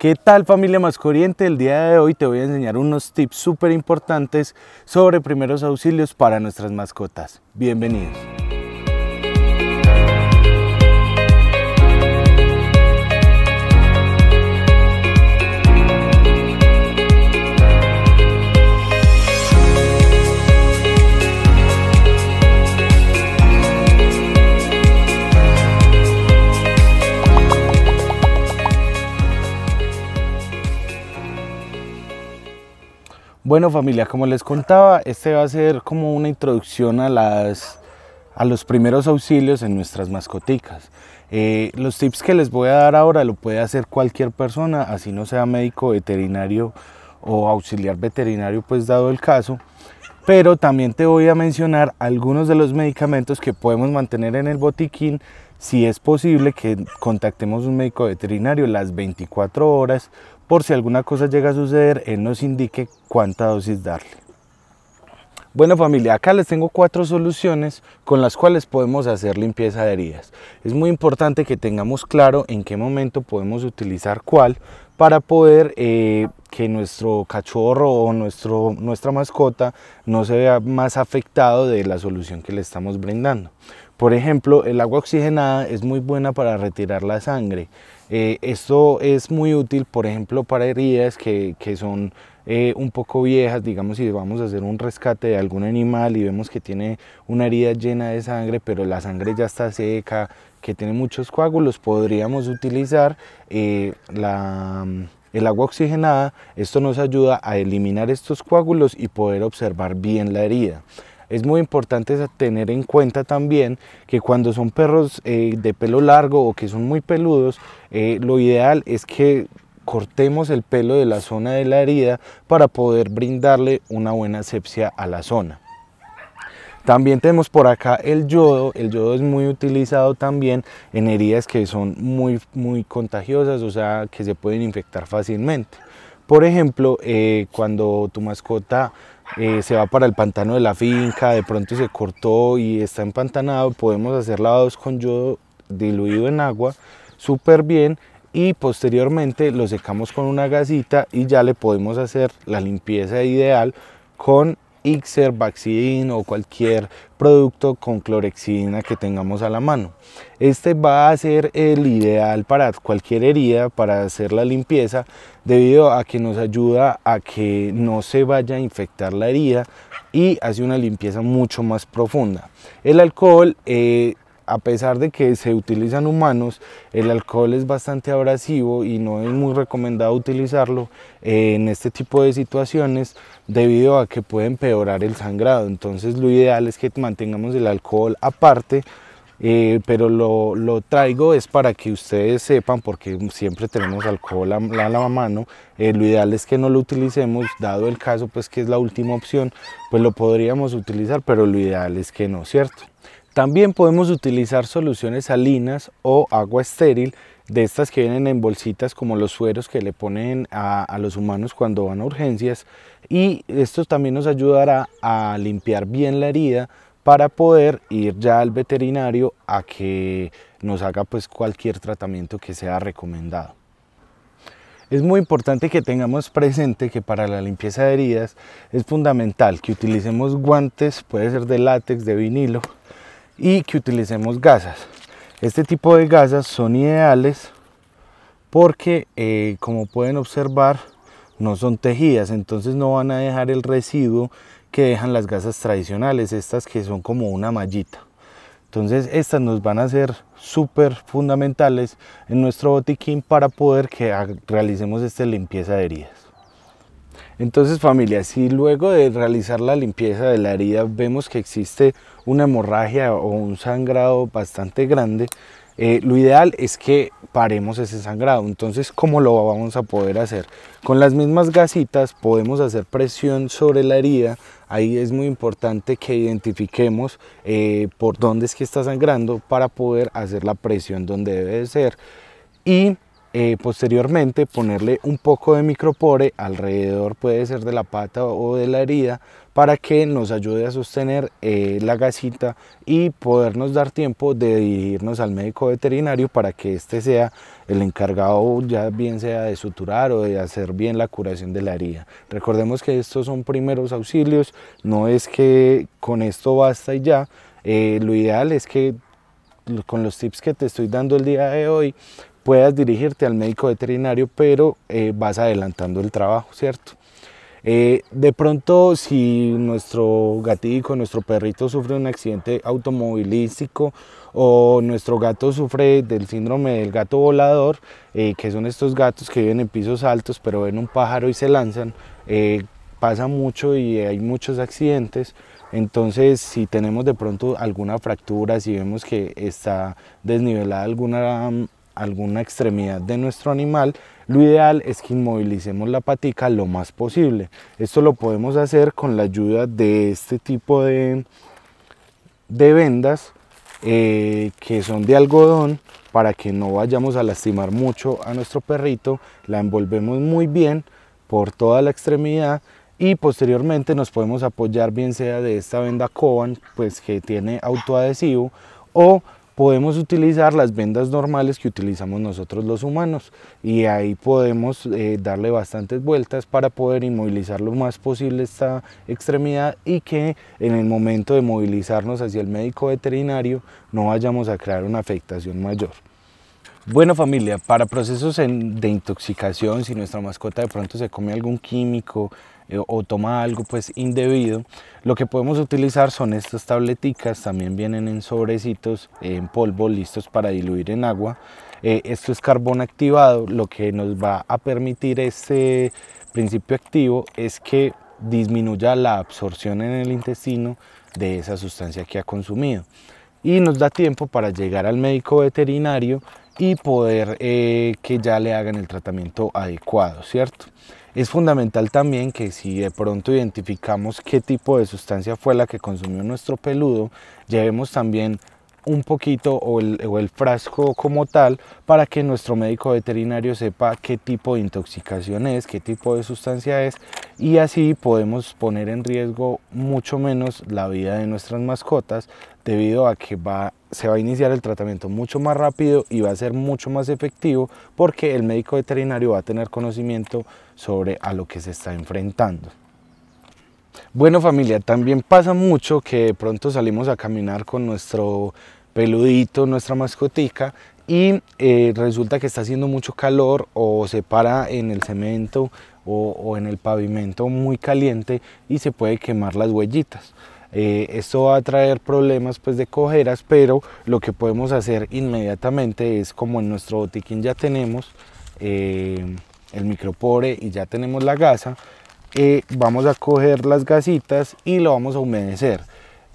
¿Qué tal familia más El día de hoy te voy a enseñar unos tips súper importantes sobre primeros auxilios para nuestras mascotas. Bienvenidos. Bueno familia, como les contaba, este va a ser como una introducción a, las, a los primeros auxilios en nuestras mascoticas. Eh, los tips que les voy a dar ahora lo puede hacer cualquier persona, así no sea médico veterinario o auxiliar veterinario, pues dado el caso. Pero también te voy a mencionar algunos de los medicamentos que podemos mantener en el botiquín si es posible que contactemos un médico veterinario las 24 horas por si alguna cosa llega a suceder, él nos indique cuánta dosis darle. Bueno familia, acá les tengo cuatro soluciones con las cuales podemos hacer limpieza de heridas. Es muy importante que tengamos claro en qué momento podemos utilizar cuál para poder eh, que nuestro cachorro o nuestro, nuestra mascota no se vea más afectado de la solución que le estamos brindando. Por ejemplo, el agua oxigenada es muy buena para retirar la sangre. Eh, esto es muy útil, por ejemplo, para heridas que, que son eh, un poco viejas, digamos, si vamos a hacer un rescate de algún animal y vemos que tiene una herida llena de sangre, pero la sangre ya está seca, que tiene muchos coágulos, podríamos utilizar eh, mm, el agua oxigenada. Esto nos ayuda a eliminar estos coágulos y poder observar bien la herida. Es muy importante tener en cuenta también que cuando son perros eh, de pelo largo o que son muy peludos, lo ideal es que cortemos el pelo de la zona de la herida para poder brindarle una buena asepsia a la zona. También tenemos por acá el yodo. El yodo es muy utilizado también en heridas que son muy, muy contagiosas, o sea, que se pueden infectar fácilmente. Por ejemplo, eh, cuando tu mascota eh, se va para el pantano de la finca, de pronto se cortó y está empantanado, podemos hacer lavados con yodo diluido en agua súper bien y posteriormente lo secamos con una gasita y ya le podemos hacer la limpieza ideal con Ixer, o cualquier producto con clorexidina que tengamos a la mano. Este va a ser el ideal para cualquier herida, para hacer la limpieza, debido a que nos ayuda a que no se vaya a infectar la herida y hace una limpieza mucho más profunda. El alcohol eh, a pesar de que se utilizan humanos, el alcohol es bastante abrasivo y no es muy recomendado utilizarlo eh, en este tipo de situaciones debido a que puede empeorar el sangrado. Entonces lo ideal es que mantengamos el alcohol aparte eh, pero lo, traigo es para que ustedes sepan, porque siempre tenemos alcohol a, la mano, eh, lo ideal es que no lo utilicemos, dado el caso pues que es la última opción, pues lo podríamos utilizar, pero lo ideal es que no, ¿cierto? También podemos utilizar soluciones salinas o agua estéril, de estas que vienen en bolsitas como los sueros que le ponen a, los humanos cuando van a urgencias. Y esto también nos ayudará a limpiar bien la herida para poder ir ya al veterinario a que nos haga pues cualquier tratamiento que sea recomendado. Es muy importante que tengamos presente que para la limpieza de heridas es fundamental que utilicemos guantes, puede ser de látex, de vinilo, y que utilicemos gasas. Este tipo de gasas son ideales porque eh, como pueden observar no son tejidas, entonces no van a dejar el residuo que dejan las gasas tradicionales, estas que son como una mallita. Entonces estas nos van a ser súper fundamentales en nuestro botiquín para poder que realicemos esta limpieza de heridas. Entonces familia, si luego de realizar la limpieza de la herida vemos que existe una hemorragia o un sangrado bastante grande, eh, lo ideal es que paremos ese sangrado. Entonces, ¿cómo lo vamos a poder hacer? Con las mismas gasitas podemos hacer presión sobre la herida. Ahí es muy importante que identifiquemos eh, por dónde es que está sangrando para poder hacer la presión donde debe ser. Y eh, posteriormente ponerle un poco de micropore alrededor puede ser de la pata o de la herida para que nos ayude a sostener eh, la gasita y podernos dar tiempo de dirigirnos al médico veterinario para que éste sea el encargado ya bien sea de suturar o de hacer bien la curación de la herida. Recordemos que estos son primeros auxilios, no es que con esto basta y ya, eh, lo ideal es que con los tips que te estoy dando el día de hoy puedas dirigirte al médico veterinario, pero eh, vas adelantando el trabajo, ¿cierto? Eh, de pronto, si nuestro gatico, nuestro perrito sufre un accidente automovilístico o nuestro gato sufre del síndrome del gato volador, eh, que son estos gatos que viven en pisos altos pero ven un pájaro y se lanzan, pasa mucho y hay muchos accidentes. Entonces, si tenemos de pronto alguna fractura, si vemos que está desnivelada alguna alguna extremidad de nuestro animal, lo ideal es que inmovilicemos la patica lo más posible. Esto lo podemos hacer con la ayuda de este tipo de, de vendas eh, que son de algodón para que no vayamos a lastimar mucho a nuestro perrito. La envolvemos muy bien por toda la extremidad y posteriormente nos podemos apoyar bien sea de esta venda Coban pues que tiene autoadhesivo o podemos utilizar las vendas normales que utilizamos nosotros los humanos y ahí podemos eh, darle bastantes vueltas para poder inmovilizar lo más posible esta extremidad y que en el momento de movilizarnos hacia el médico veterinario no vayamos a crear una afectación mayor. Bueno familia, para procesos de intoxicación, si nuestra mascota de pronto se come algún químico, eh, o toma algo pues indebido, lo que podemos utilizar son estas tableticas, también vienen en sobrecitos en polvo listos para diluir en agua. Eh, esto es carbón activado, lo que nos va a permitir este principio activo es que disminuya la absorción en el intestino de esa sustancia que ha consumido y nos da tiempo para llegar al médico veterinario y poder eh, que ya le hagan el tratamiento adecuado, ¿cierto? Es fundamental también que si de pronto identificamos qué tipo de sustancia fue la que consumió nuestro peludo, llevemos también un poquito o el, o el, frasco como tal para que nuestro médico veterinario sepa qué tipo de intoxicación es, qué tipo de sustancia es y así podemos poner en riesgo mucho menos la vida de nuestras mascotas debido a que va, se va a iniciar el tratamiento mucho más rápido y va a ser mucho más efectivo porque el médico veterinario va a tener conocimiento sobre a lo que se está enfrentando. Bueno familia, también pasa mucho que de pronto salimos a caminar con nuestro peludito, nuestra mascotica, y eh, resulta que está haciendo mucho calor o se para en el cemento o, o en el pavimento muy caliente y se puede quemar las huellitas. Eh, esto va a traer problemas pues de cojeras, pero lo que podemos hacer inmediatamente es como en nuestro botiquín ya tenemos eh, el micropore y ya tenemos la gasa, eh, vamos a coger las gasitas y lo vamos a humedecer.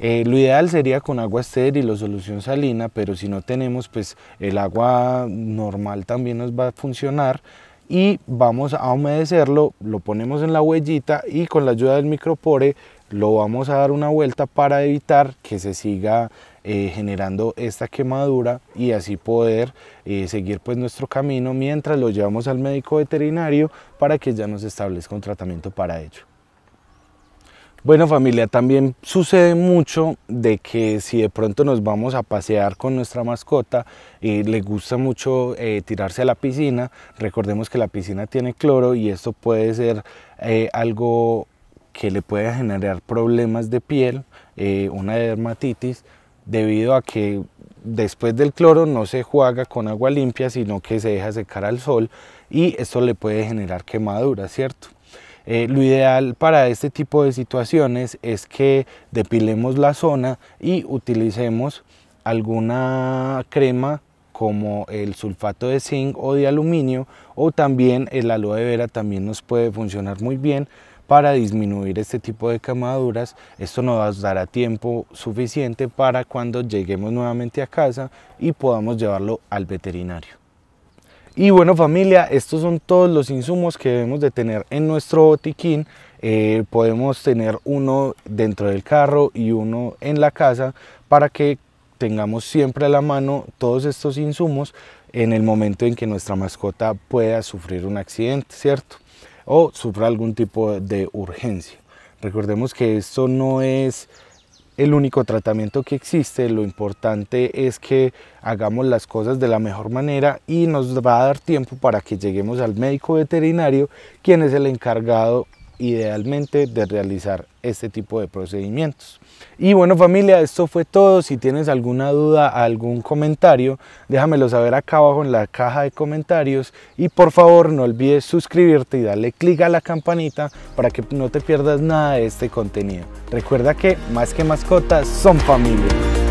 lo ideal sería con agua estéril o solución salina, pero si no tenemos, pues el agua normal también nos va a funcionar y vamos a humedecerlo, lo ponemos en la huellita y con la ayuda del micropore lo vamos a dar una vuelta para evitar que se siga eh, generando esta quemadura y así poder eh, seguir pues nuestro camino mientras lo llevamos al médico veterinario para que ya nos establezca un tratamiento para ello. Bueno familia, también sucede mucho de que si de pronto nos vamos a pasear con nuestra mascota y eh, le gusta mucho tirarse a la piscina, recordemos que la piscina tiene cloro y esto puede ser algo que le puede generar problemas de piel, eh, una dermatitis, debido a que después del cloro no se juega con agua limpia, sino que se deja secar al sol y esto le puede generar quemaduras, ¿cierto? Eh, lo ideal para este tipo de situaciones es que depilemos la zona y utilicemos alguna crema como el sulfato de zinc o de aluminio o también el aloe vera también nos puede funcionar muy bien para disminuir este tipo de camaduras Esto nos dará tiempo suficiente para cuando lleguemos nuevamente a casa y podamos llevarlo al veterinario. Y bueno familia, estos son todos los insumos que debemos de tener en nuestro botiquín. Eh, podemos tener uno dentro del carro y uno en la casa para que tengamos siempre a la mano todos estos insumos en el momento en que nuestra mascota pueda sufrir un accidente, ¿cierto? o sufra algún tipo de urgencia. Recordemos que esto no es el único tratamiento que existe, lo importante es que hagamos las cosas de la mejor manera y nos va a dar tiempo para que lleguemos al médico veterinario, quien es el encargado idealmente de realizar este tipo de procedimientos. Y bueno familia, esto fue todo. Si tienes alguna duda, algún comentario, déjamelo saber acá abajo en la caja de comentarios. Y por favor no olvides suscribirte y darle clic a la campanita para que no te pierdas nada de este contenido. Recuerda que más que mascotas son familia.